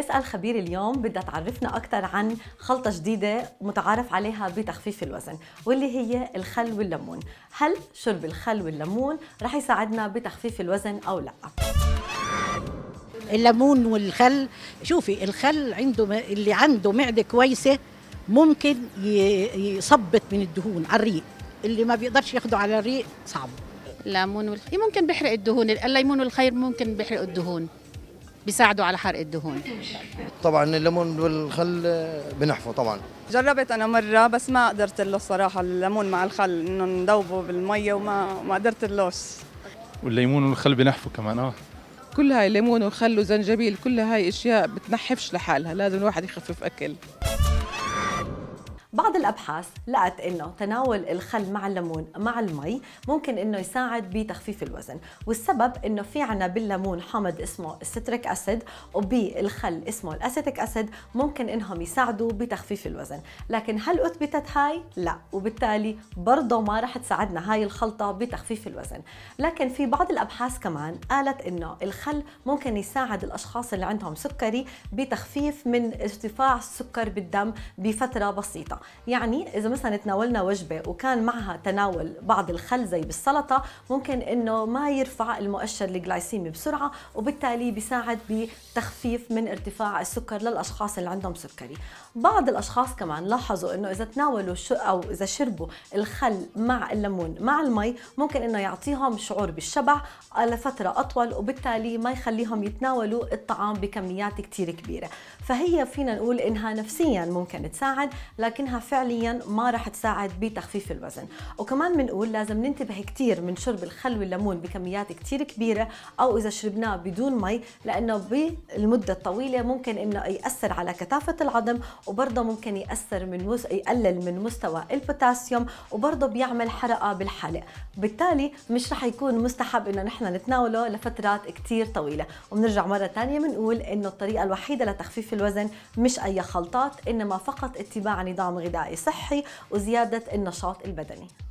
اسأل خبير اليوم بدها تعرفنا أكثر عن خلطة جديدة متعارف عليها بتخفيف الوزن واللي هي الخل والليمون هل شرب الخل والليمون رح يساعدنا بتخفيف الوزن أو لا؟ الليمون والخل شوفي الخل عنده اللي عنده معده كويسه ممكن يصبت من الدهون على الريق اللي ما بيقدرش ياخده على الريق صعب الليمون إيه، ممكن بيحرق الدهون الليمون والخير ممكن بيحرق الدهون بيساعدوا على حرق الدهون طبعا الليمون والخل بنحفه طبعا جربت انا مره بس ما قدرت له الصراحه الليمون مع الخل انه ندوبه بالميه وما ما قدرت اللوس والليمون والخل بنحفه كمان اه كل هاي ليمون وخل وزنجبيل كل هاي اشياء بتنحفش لحالها لازم الواحد يخفف اكل بعض الابحاث لقت انه تناول الخل مع الليمون مع المي ممكن انه يساعد بتخفيف الوزن والسبب انه في عنا بالليمون حامض اسمه الستريك اسيد وبالخل اسمه الاسيتيك اسيد ممكن انهم يساعدوا بتخفيف الوزن لكن هل اثبتت هاي لا وبالتالي برضه ما رح تساعدنا هاي الخلطه بتخفيف الوزن لكن في بعض الابحاث كمان قالت انه الخل ممكن يساعد الاشخاص اللي عندهم سكري بتخفيف من ارتفاع السكر بالدم بفتره بسيطه السلطة يعني إذا مثلا تناولنا وجبة وكان معها تناول بعض الخل زي بالسلطة ممكن إنه ما يرفع المؤشر الجلايسيمي بسرعة وبالتالي بيساعد بتخفيف من ارتفاع السكر للأشخاص اللي عندهم سكري بعض الأشخاص كمان لاحظوا إنه إذا تناولوا أو إذا شربوا الخل مع الليمون مع المي ممكن إنه يعطيهم شعور بالشبع لفترة أطول وبالتالي ما يخليهم يتناولوا الطعام بكميات كتير كبيرة فهي فينا نقول إنها نفسيا ممكن تساعد لكن لانها فعليا ما رح تساعد بتخفيف الوزن وكمان بنقول لازم ننتبه كثير من شرب الخل والليمون بكميات كثير كبيره او اذا شربناه بدون مي لانه بالمده الطويله ممكن انه ياثر على كثافه العظم وبرضه ممكن ياثر من مس... يقلل من مستوى البوتاسيوم وبرضه بيعمل حرقه بالحلق بالتالي مش رح يكون مستحب انه نحن نتناوله لفترات كثير طويله وبنرجع مره ثانيه بنقول انه الطريقه الوحيده لتخفيف الوزن مش اي خلطات انما فقط اتباع نظام غذائي صحي وزيادة النشاط البدني